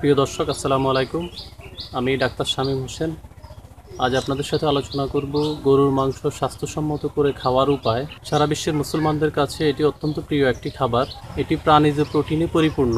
প্রিয় দর্শক আসসালামু আলাইকুম আমি ডাক্তার শামীম হোসেন আজ আপনাদের সাথে আলোচনা করব গরুর মাংস স্বাস্থ্যসম্মত করে খাওয়ার উপায় সারা বিশ্বের মুসলমানদের কাছে এটি অত্যন্ত প্রিয় একটি খাবার এটি প্রাণীজ প্রোটিনে পরিপূর্ণ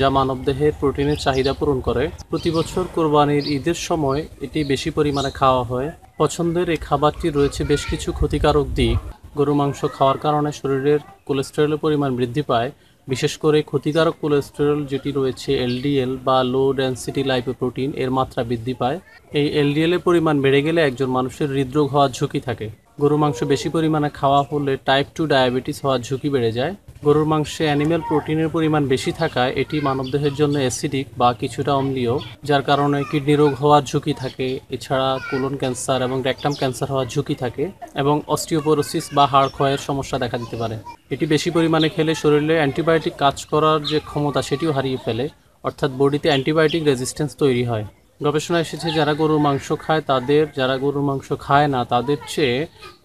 যা দেহের প্রোটিনের চাহিদা পূরণ করে প্রতি বছর কোরবানির ঈদের সময় এটি বেশি পরিমাণে খাওয়া হয় পছন্দের এই খাবারটি রয়েছে বেশ কিছু ক্ষতিকারক দিক গরু মাংস খাওয়ার কারণে শরীরের কোলেস্টেরলের পরিমাণ বৃদ্ধি পায় বিশেষ করে ক্ষতিকারক কোলেস্টেরল যেটি রয়েছে এলডিএল বা লো ডেন্সিটি লাইপোপ্রোটিন এর মাত্রা বৃদ্ধি পায় এই এলডিএল এর পরিমাণ বেড়ে গেলে একজন মানুষের হৃদরোগ হওয়ার ঝুঁকি থাকে গরু মাংস বেশি পরিমাণে খাওয়া হলে টাইপ টু ডায়াবেটিস হওয়ার ঝুঁকি বেড়ে যায় গরুর মাংসে অ্যানিম্যাল প্রোটিনের পরিমাণ বেশি থাকায় এটি মানবদেহের জন্য অ্যাসিডিক বা কিছুটা অম্লীয় যার কারণে কিডনি রোগ হওয়ার ঝুঁকি থাকে এছাড়া কোলন ক্যান্সার এবং রেকটাম ক্যান্সার হওয়ার ঝুঁকি থাকে এবং অস্টিওপোরোসিস বা হাড় ক্ষয়ের সমস্যা দেখা দিতে পারে এটি বেশি পরিমাণে খেলে শরীরে অ্যান্টিবায়োটিক কাজ করার যে ক্ষমতা সেটিও হারিয়ে ফেলে অর্থাৎ বডিতে অ্যান্টিবায়োটিক রেজিস্ট্যান্স তৈরি হয় গবেষণা এসেছে যারা গরুর মাংস খায় তাদের যারা গরুর মাংস খায় না তাদের চেয়ে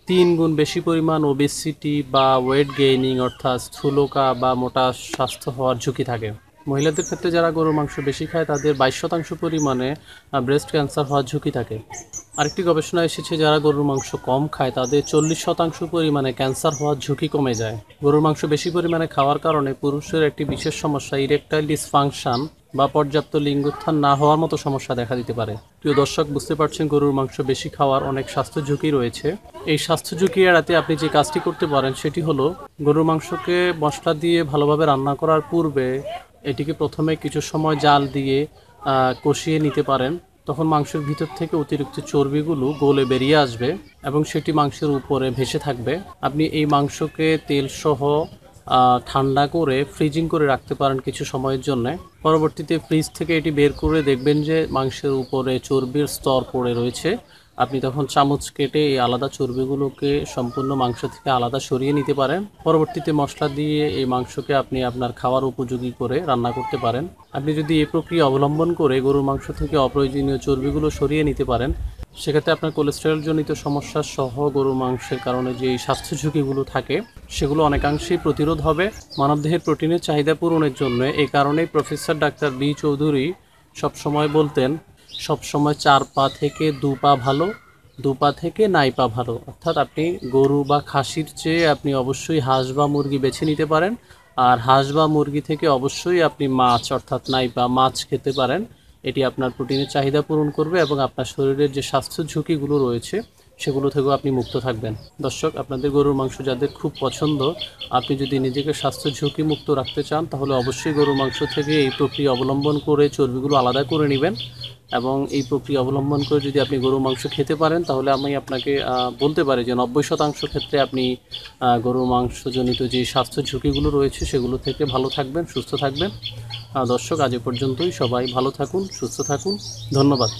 তিন গুণ বেশি পরিমাণ ওবেসিটি বা ওয়েট গেইনিং অর্থাৎ স্থূলকা বা মোটা স্বাস্থ্য হওয়ার ঝুঁকি থাকে মহিলাদের ক্ষেত্রে যারা গরুর মাংস বেশি খায় তাদের বাইশ শতাংশ পরিমাণে ব্রেস্ট ক্যান্সার হওয়ার ঝুঁকি থাকে আরেকটি গবেষণা এসেছে যারা গরুর মাংস কম খায় তাদের চল্লিশ শতাংশ পরিমাণে ক্যান্সার হওয়ার ঝুঁকি কমে যায় গরুর মাংস বেশি পরিমাণে খাওয়ার কারণে পুরুষের একটি বিশেষ সমস্যা ইরেকটাইল ডিসফাংশন বা পর্যাপ্ত লিঙ্গোত্থান না হওয়ার মতো সমস্যা দেখা দিতে পারে প্রিয় দর্শক বুঝতে পারছেন গরুর মাংস বেশি খাওয়ার অনেক স্বাস্থ্য ঝুঁকি রয়েছে এই স্বাস্থ্য ঝুঁকি এড়াতে আপনি যে কাজটি করতে পারেন সেটি হলো গরুর মাংসকে মশলা দিয়ে ভালোভাবে রান্না করার পূর্বে এটিকে প্রথমে কিছু সময় জাল দিয়ে কষিয়ে নিতে পারেন তখন মাংসের ভিতর থেকে অতিরিক্ত চর্বিগুলো গোলে বেরিয়ে আসবে এবং সেটি মাংসের উপরে ভেসে থাকবে আপনি এই মাংসকে তেলসহ ঠান্ডা করে ফ্রিজিং করে রাখতে পারেন কিছু সময়ের জন্য পরবর্তীতে ফ্রিজ থেকে এটি বের করে দেখবেন যে মাংসের উপরে চর্বির স্তর পড়ে রয়েছে আপনি তখন চামচ কেটে এই আলাদা চর্বিগুলোকে সম্পূর্ণ মাংস থেকে আলাদা সরিয়ে নিতে পারেন পরবর্তীতে মশলা দিয়ে এই মাংসকে আপনি আপনার খাওয়ার উপযোগী করে রান্না করতে পারেন আপনি যদি এই প্রক্রিয়া অবলম্বন করে গরুর মাংস থেকে অপ্রয়োজনীয় চর্বিগুলো সরিয়ে নিতে পারেন সেক্ষেত্রে আপনার কোলেস্ট্রলজনিত সমস্যা সহ গরুর মাংসের কারণে যে স্বাস্থ্য ঝুঁকিগুলো থাকে সেগুলো অনেকাংশেই প্রতিরোধ হবে মানবদেহের প্রোটিনের চাহিদা পূরণের জন্য এই কারণেই প্রফেসর ডাক্তার বি চৌধুরী সবসময় বলতেন সবসময় চার পা থেকে দু পা ভালো দু পা থেকে নাই পা ভালো অর্থাৎ আপনি গরু বা খাসির চেয়ে আপনি অবশ্যই হাঁস বা মুরগি বেছে নিতে পারেন আর হাঁস বা মুরগি থেকে অবশ্যই আপনি মাছ অর্থাৎ নাইপা মাছ খেতে পারেন এটি আপনার প্রোটিনের চাহিদা পূরণ করবে এবং আপনার শরীরের যে স্বাস্থ্য ঝুঁকিগুলো রয়েছে সেগুলো থেকেও আপনি মুক্ত থাকবেন দর্শক আপনাদের গরুর মাংস যাদের খুব পছন্দ আপনি যদি নিজেকে স্বাস্থ্য ঝুঁকি মুক্ত রাখতে চান তাহলে অবশ্যই গরুর মাংস থেকে এই প্রক্রিয়া অবলম্বন করে চর্বিগুলো আলাদা করে নেবেন এবং এই প্রক্রিয়া অবলম্বন করে যদি আপনি গরুর মাংস খেতে পারেন তাহলে আমি আপনাকে বলতে পারি যে নব্বই শতাংশ ক্ষেত্রে আপনি গরুর মাংসজনিত যে স্বাস্থ্য ঝুঁকিগুলো রয়েছে সেগুলো থেকে ভালো থাকবেন সুস্থ থাকবেন দর্শক আজ পর্যন্তই সবাই ভালো থাকুন সুস্থ থাকুন ধন্যবাদ